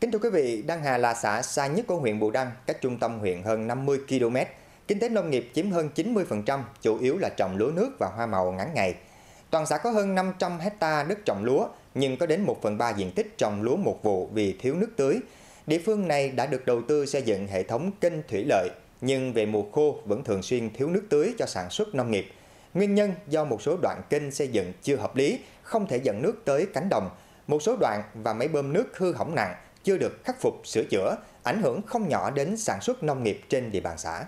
Kính thưa quý vị, Đăng Hà là xã xa nhất của huyện Bù Đăng, cách trung tâm huyện hơn 50 km. Kinh tế nông nghiệp chiếm hơn 90%, chủ yếu là trồng lúa nước và hoa màu ngắn ngày. Toàn xã có hơn 500 hecta đất trồng lúa, nhưng có đến 1 phần 3 diện tích trồng lúa một vụ vì thiếu nước tưới. Địa phương này đã được đầu tư xây dựng hệ thống kênh thủy lợi, nhưng về mùa khô vẫn thường xuyên thiếu nước tưới cho sản xuất nông nghiệp. Nguyên nhân do một số đoạn kênh xây dựng chưa hợp lý, không thể dẫn nước tới cánh đồng, một số đoạn và máy bơm nước hư hỏng nặng – chưa được khắc phục sửa chữa, ảnh hưởng không nhỏ đến sản xuất nông nghiệp trên địa bàn xã.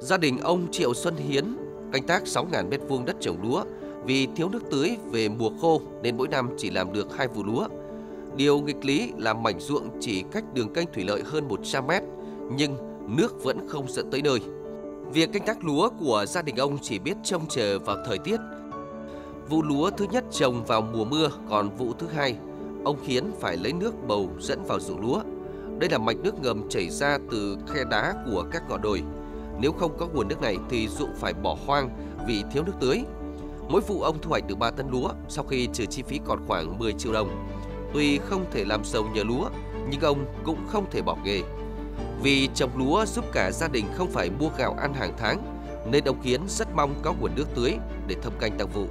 Gia đình ông Triệu Xuân Hiến canh tác 6.000 m2 đất trồng lúa vì thiếu nước tưới về mùa khô nên mỗi năm chỉ làm được hai vụ lúa. Điều nghịch lý là mảnh ruộng chỉ cách đường canh thủy lợi hơn 100 mét, nhưng nước vẫn không dẫn tới nơi. Việc canh tác lúa của gia đình ông chỉ biết trông chờ vào thời tiết. Vụ lúa thứ nhất trồng vào mùa mưa, còn vụ thứ hai ông khiến phải lấy nước bầu dẫn vào ruộng lúa. Đây là mạch nước ngầm chảy ra từ khe đá của các ngọn đồi. Nếu không có nguồn nước này thì ruộng phải bỏ hoang vì thiếu nước tưới. Mỗi vụ ông thu hoạch được 3 tấn lúa sau khi trừ chi phí còn khoảng 10 triệu đồng. Tuy không thể làm giàu nhờ lúa, nhưng ông cũng không thể bỏ nghề. Vì trồng lúa giúp cả gia đình không phải mua gạo ăn hàng tháng, nên ông Hiến rất mong có nguồn nước tưới để thâm canh tăng vụ.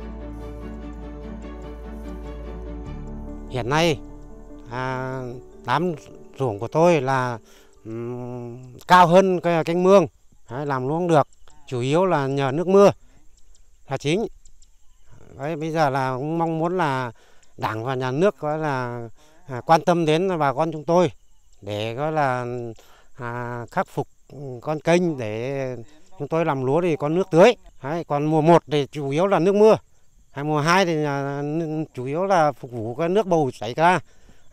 hiện nay à, tám ruộng của tôi là um, cao hơn cái canh mương đấy, làm luôn được chủ yếu là nhờ nước mưa là chính đấy, bây giờ là cũng mong muốn là đảng và nhà nước gọi là à, quan tâm đến bà con chúng tôi để gọi là à, khắc phục con kênh để chúng tôi làm lúa thì có nước tưới đấy, còn mùa một thì chủ yếu là nước mưa hai mùa hai thì chủ yếu là phục vụ cái nước bầu chảy ra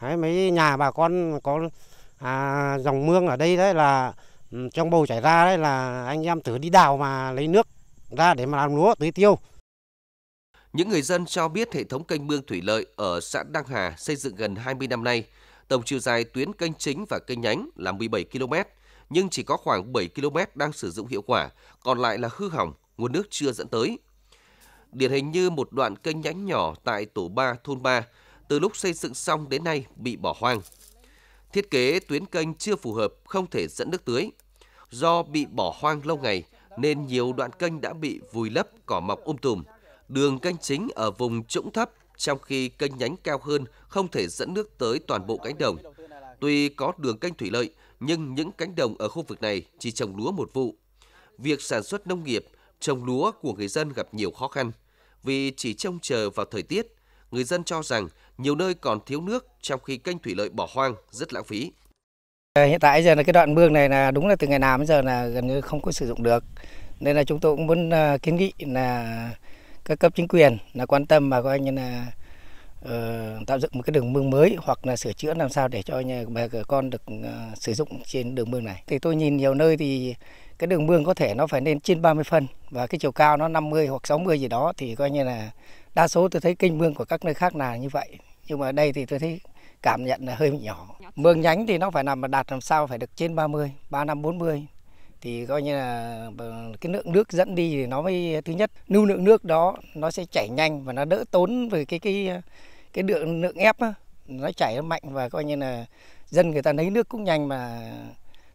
đấy, mấy nhà bà con có à, dòng mương ở đây đấy là ừ, trong bầu chảy ra đấy là anh em tự đi đào mà lấy nước ra để mà làm lúa tưới tiêu những người dân cho biết hệ thống kênh mương thủy lợi ở xã Đăng Hà xây dựng gần 20 năm nay. Tổng chiều dài tuyến kênh chính và kênh nhánh là 17 km, nhưng chỉ có khoảng 7 km đang sử dụng hiệu quả, còn lại là hư hỏng, nguồn nước chưa dẫn tới điển hình như một đoạn kênh nhánh nhỏ tại tổ 3 thôn 3, từ lúc xây dựng xong đến nay bị bỏ hoang. Thiết kế tuyến kênh chưa phù hợp, không thể dẫn nước tưới. Do bị bỏ hoang lâu ngày nên nhiều đoạn kênh đã bị vùi lấp cỏ mọc um tùm. Đường kênh chính ở vùng trũng thấp trong khi kênh nhánh cao hơn không thể dẫn nước tới toàn bộ cánh đồng. Tuy có đường kênh thủy lợi nhưng những cánh đồng ở khu vực này chỉ trồng lúa một vụ. Việc sản xuất nông nghiệp trồng lúa của người dân gặp nhiều khó khăn vì chỉ trông chờ vào thời tiết. Người dân cho rằng nhiều nơi còn thiếu nước trong khi kênh thủy lợi bỏ hoang rất lãng phí. Ờ, hiện tại giờ là cái đoạn mương này là đúng là từ ngày nào bây giờ là gần như không có sử dụng được. Nên là chúng tôi cũng muốn ờ, kiến nghị là các cấp chính quyền là quan tâm mà coi như là uh, tạo dựng một cái đường mương mới hoặc là sửa chữa làm sao để cho nhà bà con được uh, sử dụng trên đường mương này. Thì tôi nhìn nhiều nơi thì cái đường mương có thể nó phải lên trên 30 phân và cái chiều cao nó 50 hoặc 60 gì đó thì coi như là đa số tôi thấy kênh mương của các nơi khác là như vậy nhưng mà đây thì tôi thấy cảm nhận là hơi nhỏ mương nhánh thì nó phải nằm đạt làm sao phải được trên 30 35 40 thì coi như là ờ, cái lượng nước dẫn đi thì nó mới thứ nhất lưu lượng nước đó nó sẽ chảy nhanh và nó đỡ tốn về cái cái cái lượng lượng ép đó. nó chảy nó mạnh và coi như là dân người ta lấy nước cũng nhanh mà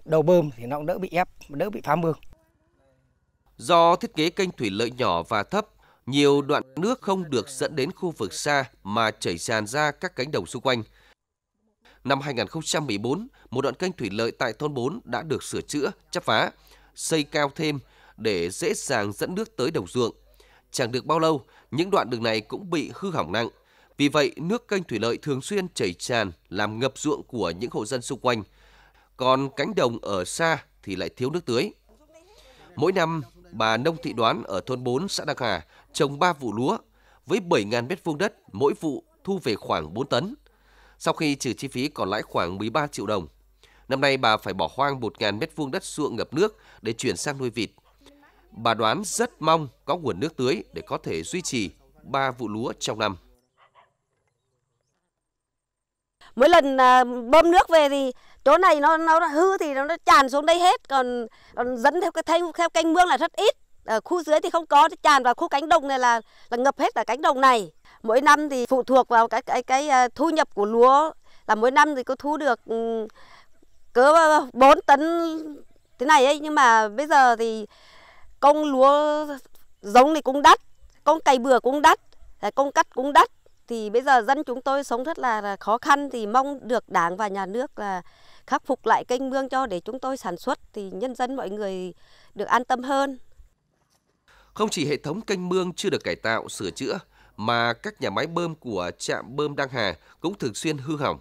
đầu bơm thì nó cũng đỡ bị ép, đỡ bị phá mương. Do thiết kế kênh thủy lợi nhỏ và thấp, nhiều đoạn nước không được dẫn đến khu vực xa mà chảy tràn ra các cánh đồng xung quanh. Năm 2014, một đoạn kênh thủy lợi tại thôn 4 đã được sửa chữa, chắp phá, xây cao thêm để dễ dàng dẫn nước tới đồng ruộng. Chẳng được bao lâu, những đoạn đường này cũng bị hư hỏng nặng. Vì vậy, nước kênh thủy lợi thường xuyên chảy tràn làm ngập ruộng của những hộ dân xung quanh – còn cánh đồng ở xa thì lại thiếu nước tưới. Mỗi năm, bà Nông Thị Đoán ở thôn 4 xã đắc Hà trồng 3 vụ lúa với 7.000 mét vuông đất, mỗi vụ thu về khoảng 4 tấn. Sau khi trừ chi phí còn lãi khoảng 13 triệu đồng. Năm nay bà phải bỏ hoang 1.000 mét vuông đất ruộng ngập nước để chuyển sang nuôi vịt. Bà đoán rất mong có nguồn nước tưới để có thể duy trì 3 vụ lúa trong năm. Mỗi lần à, bơm nước về thì chỗ này nó nó hư thì nó, nó tràn xuống đây hết còn, còn dẫn theo cái thanh theo canh mương là rất ít ở khu dưới thì không có tràn vào khu cánh đồng này là là ngập hết cả cánh đồng này mỗi năm thì phụ thuộc vào cái cái cái à, thu nhập của lúa là mỗi năm thì có thu được ừ, cỡ 4 tấn thế này ấy nhưng mà bây giờ thì công lúa giống thì cũng đắt công cày bừa cũng đắt à, công cắt cũng đắt thì bây giờ dân chúng tôi sống rất là, khó khăn thì mong được đảng và nhà nước là khắc phục lại kênh mương cho để chúng tôi sản xuất thì nhân dân mọi người được an tâm hơn. Không chỉ hệ thống kênh mương chưa được cải tạo, sửa chữa mà các nhà máy bơm của trạm bơm Đăng Hà cũng thường xuyên hư hỏng.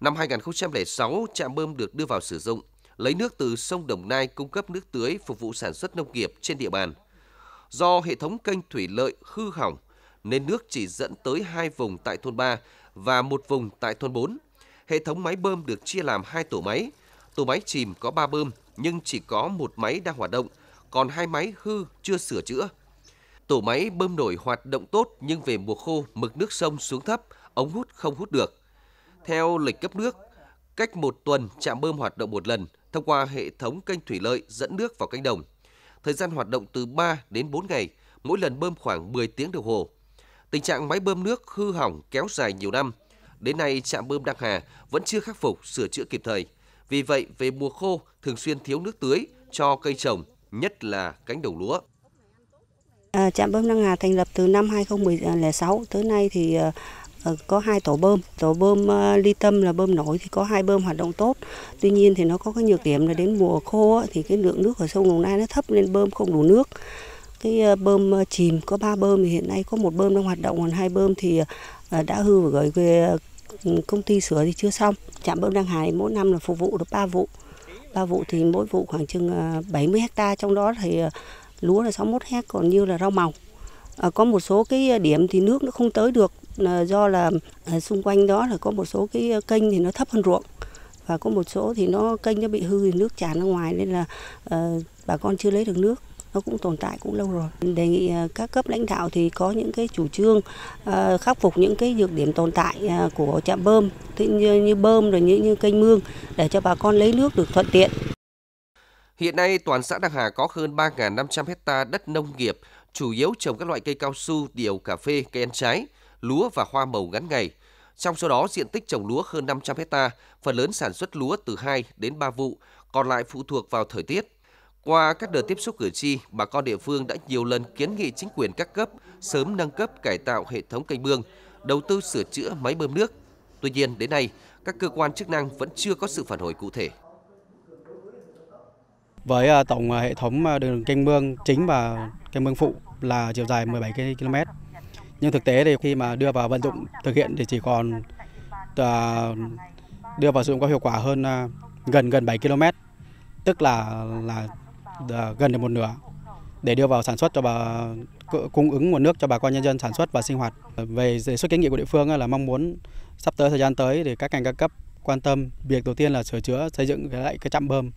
Năm 2006, trạm bơm được đưa vào sử dụng, lấy nước từ sông Đồng Nai cung cấp nước tưới phục vụ sản xuất nông nghiệp trên địa bàn. Do hệ thống kênh thủy lợi hư hỏng nên nước chỉ dẫn tới hai vùng tại thôn 3 và một vùng tại thôn 4. Hệ thống máy bơm được chia làm hai tổ máy. Tổ máy chìm có 3 bơm nhưng chỉ có một máy đang hoạt động, còn hai máy hư chưa sửa chữa. Tổ máy bơm nổi hoạt động tốt nhưng về mùa khô mực nước sông xuống thấp, ống hút không hút được. Theo lịch cấp nước, cách một tuần trạm bơm hoạt động một lần thông qua hệ thống kênh thủy lợi dẫn nước vào cánh đồng. Thời gian hoạt động từ 3 đến 4 ngày, mỗi lần bơm khoảng 10 tiếng đồng hồ. Tình trạng máy bơm nước hư hỏng kéo dài nhiều năm. Đến nay, trạm bơm Đăng Hà vẫn chưa khắc phục, sửa chữa kịp thời. Vì vậy, về mùa khô, thường xuyên thiếu nước tưới cho cây trồng, nhất là cánh đồng lúa. À, trạm bơm Đăng Hà thành lập từ năm 2016. tới nay thì ờ, ờ, có hai tổ bơm tổ bơm ờ, ly tâm là bơm nổi thì có hai bơm hoạt động tốt tuy nhiên thì nó có cái nhược điểm là đến mùa khô thì cái lượng nước ở sông đồng nai nó thấp nên bơm không đủ nước cái ờ, bơm ờ, chìm có ba bơm thì hiện nay có một bơm đang hoạt động còn hai bơm thì ờ, đã hư và gửi về công ty sửa thì chưa xong trạm bơm đang Hải mỗi năm là phục vụ được ba vụ ba vụ thì mỗi vụ khoảng chừng 70 hecta trong đó thì lúa là 61 hecta còn như là rau màu à, có một số cái điểm thì nước nó không tới được do là xung quanh đó là có một số cái kênh thì nó thấp hơn ruộng và có một số thì nó kênh nó bị hư thì nước tràn ra ngoài nên là à, bà con chưa lấy được nước nó cũng tồn tại cũng lâu rồi. Đề nghị à, các cấp lãnh đạo thì có những cái chủ trương à, khắc phục những cái nhược điểm tồn tại à, của trạm bơm như, như bơm rồi như, như kênh mương để cho bà con lấy nước được thuận tiện. Hiện nay toàn xã Đắc Hà có hơn 3.500 hecta đất nông nghiệp, chủ yếu trồng các loại cây cao su, điều, cà phê, cây ăn trái, lúa và hoa màu ngắn ngày. Trong số đó, diện tích trồng lúa hơn 500 hecta, phần lớn sản xuất lúa từ 2 đến 3 vụ, còn lại phụ thuộc vào thời tiết. Qua các đợt tiếp xúc cử tri, bà con địa phương đã nhiều lần kiến nghị chính quyền các cấp sớm nâng cấp cải tạo hệ thống canh mương, đầu tư sửa chữa máy bơm nước. Tuy nhiên, đến nay, các cơ quan chức năng vẫn chưa có sự phản hồi cụ thể. Với à, tổng à, hệ thống à, đường canh mương chính và canh mương phụ là chiều dài 17 km. Nhưng thực tế thì khi mà đưa vào vận dụng thực hiện thì chỉ còn đưa vào sử dụng có hiệu quả hơn gần gần 7 km, tức là là gần được một nửa để đưa vào sản xuất cho bà cung ứng nguồn nước cho bà con nhân dân sản xuất và sinh hoạt. Về đề xuất kiến nghị của địa phương là mong muốn sắp tới thời gian tới thì các ngành các cấp quan tâm việc đầu tiên là sửa chữa xây dựng lại cái trạm bơm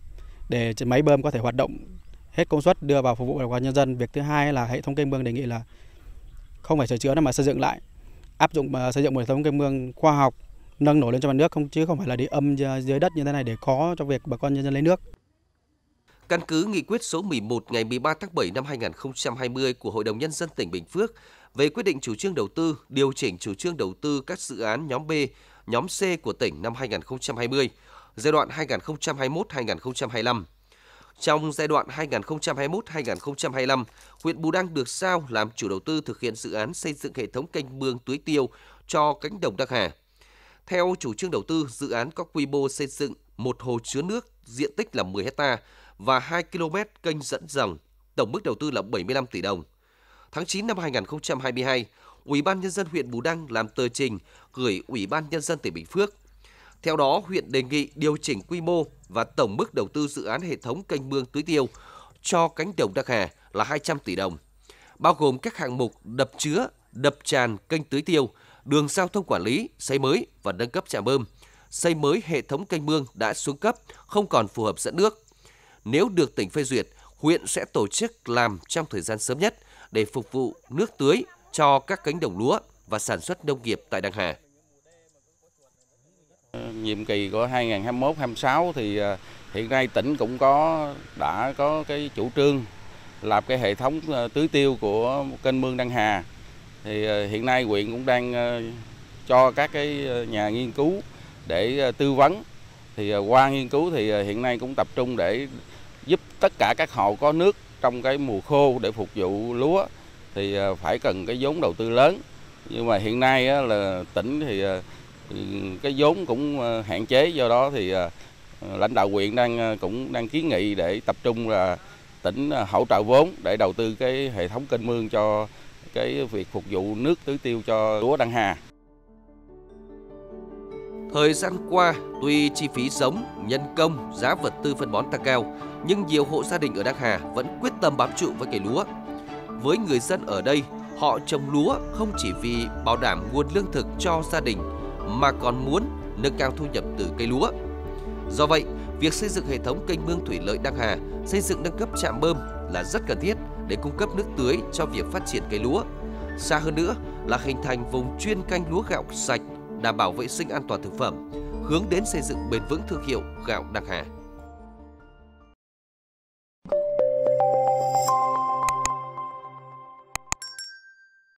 để máy bơm có thể hoạt động hết công suất đưa vào phục vụ bà con nhân dân. Việc thứ hai là hệ thống kênh mương đề nghị là không phải sửa chữa mà xây dựng lại áp dụng à, xây dựng một hệ thống kênh mương khoa học nâng nổi lên cho mặt nước không chứ không phải là đi âm à, dưới đất như thế này để khó cho việc bà con nhân dân lấy nước. Căn cứ nghị quyết số 11 ngày 13 tháng 7 năm 2020 của Hội đồng Nhân dân tỉnh Bình Phước về quyết định chủ trương đầu tư, điều chỉnh chủ trương đầu tư các dự án nhóm B, nhóm C của tỉnh năm 2020, giai đoạn 2021-2025. Trong giai đoạn 2021-2025, huyện Bù Đăng được sao làm chủ đầu tư thực hiện dự án xây dựng hệ thống canh mương tưới tiêu cho cánh đồng Đắc Hà. Theo chủ trương đầu tư, dự án có quy mô xây dựng một hồ chứa nước diện tích là 10 hectare và 2 km kênh dẫn dòng, tổng mức đầu tư là 75 tỷ đồng. Tháng 9 năm 2022, Ủy ban nhân dân huyện Bù Đăng làm tờ trình gửi Ủy ban nhân dân tỉnh Bình Phước. Theo đó, huyện đề nghị điều chỉnh quy mô và tổng mức đầu tư dự án hệ thống kênh mương tưới tiêu cho cánh đồng Đắc Hà là 200 tỷ đồng, bao gồm các hạng mục đập chứa, đập tràn kênh tưới tiêu, đường giao thông quản lý, xây mới và nâng cấp trạm bơm, xây mới hệ thống kênh mương đã xuống cấp, không còn phù hợp dẫn nước nếu được tỉnh phê duyệt, huyện sẽ tổ chức làm trong thời gian sớm nhất để phục vụ nước tưới cho các cánh đồng lúa và sản xuất nông nghiệp tại Đăng Hà. Nhiệm kỳ của 2021-26 thì à, hiện nay tỉnh cũng có đã có cái chủ trương lập cái hệ thống à, tưới tiêu của kênh mương Đăng Hà. Thì à, hiện nay huyện cũng đang cho các cái nhà nghiên cứu để tư vấn thì qua nghiên cứu thì hiện nay cũng tập trung để tất cả các hồ có nước trong cái mùa khô để phục vụ lúa thì ờ, phải cần cái vốn đầu tư lớn nhưng mà hiện nay là tỉnh thì ờ, cái vốn cũng ờ, hạn chế do đó thì lãnh đạo huyện đang cũng đang kiến nghị để tập trung là tỉnh hỗ trợ vốn để đầu tư cái hệ thống kênh mương cho cái việc phục vụ nước tưới tiêu cho lúa đăng hà Thời gian qua, tuy chi phí giống, nhân công, giá vật tư phân bón tăng cao, nhưng nhiều hộ gia đình ở Đắc Hà vẫn quyết tâm bám trụ với cây lúa. Với người dân ở đây, họ trồng lúa không chỉ vì bảo đảm nguồn lương thực cho gia đình mà còn muốn nâng cao thu nhập từ cây lúa. Do vậy, việc xây dựng hệ thống kênh mương thủy lợi Đăng Hà, xây dựng nâng cấp trạm bơm là rất cần thiết để cung cấp nước tưới cho việc phát triển cây lúa. Xa hơn nữa là hình thành vùng chuyên canh lúa gạo sạch đảm bảo vệ sinh an toàn thực phẩm, hướng đến xây dựng bền vững thương hiệu gạo Đăng Hà.